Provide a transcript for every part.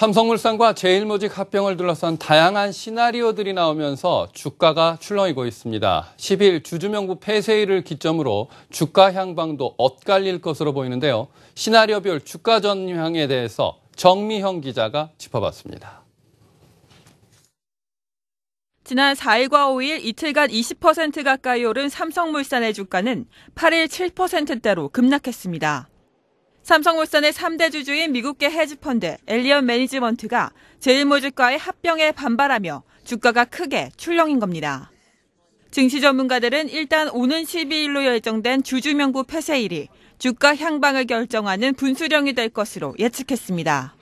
삼성물산과 제일모직 합병을 둘러싼 다양한 시나리오들이 나오면서 주가가 출렁이고 있습니다. 10일 주주명부 폐쇄일을 기점으로 주가 향방도 엇갈릴 것으로 보이는데요. 시나리오별 주가 전향에 대해서 정미형 기자가 짚어봤습니다. 지난 4일과 5일 이틀간 20% 가까이 오른 삼성물산의 주가는 8일 7%대로 급락했습니다. 삼성물산의 3대 주주인 미국계 헤지펀드 엘리언 매니지먼트가 제일모직과의 합병에 반발하며 주가가 크게 출렁인 겁니다. 증시 전문가들은 일단 오는 12일로 예정된 주주명부 폐쇄일이 주가 향방을 결정하는 분수령이 될 것으로 예측했습니다.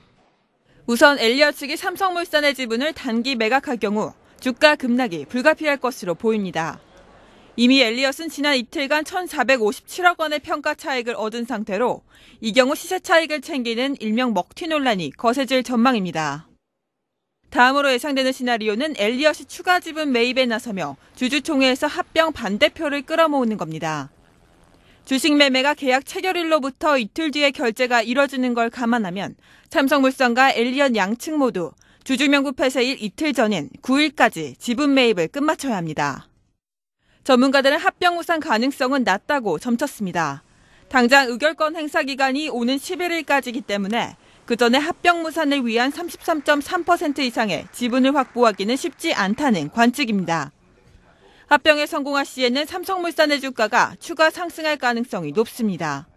우선 엘리어 측이 삼성물산의 지분을 단기 매각할 경우 주가 급락이 불가피할 것으로 보입니다. 이미 엘리엇은 지난 이틀간 1,457억 원의 평가 차익을 얻은 상태로 이 경우 시세 차익을 챙기는 일명 먹튀 논란이 거세질 전망입니다. 다음으로 예상되는 시나리오는 엘리엇이 추가 지분 매입에 나서며 주주총회에서 합병 반대표를 끌어모으는 겁니다. 주식 매매가 계약 체결일로부터 이틀 뒤에 결제가 이뤄지는 걸 감안하면 삼성물산과 엘리엇 양측 모두 주주명부 폐쇄일 이틀 전인 9일까지 지분 매입을 끝마쳐야 합니다. 전문가들은 합병 우산 가능성은 낮다고 점쳤습니다. 당장 의결권 행사 기간이 오는 11일까지이기 때문에 그 전에 합병 무산을 위한 33.3% 이상의 지분을 확보하기는 쉽지 않다는 관측입니다. 합병에 성공할 시에는 삼성물산의 주가가 추가 상승할 가능성이 높습니다.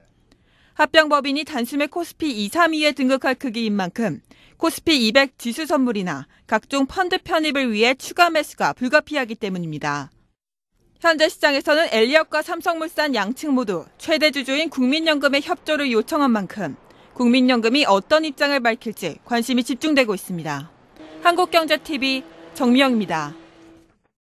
합병 법인이 단숨에 코스피 2, 3위에 등극할 크기인 만큼 코스피 200 지수 선물이나 각종 펀드 편입을 위해 추가 매수가 불가피하기 때문입니다. 현재 시장에서는 엘리엇과 삼성물산 양측 모두 최대 주주인 국민연금의 협조를 요청한 만큼 국민연금이 어떤 입장을 밝힐지 관심이 집중되고 있습니다. 한국경제TV 정미영입니다.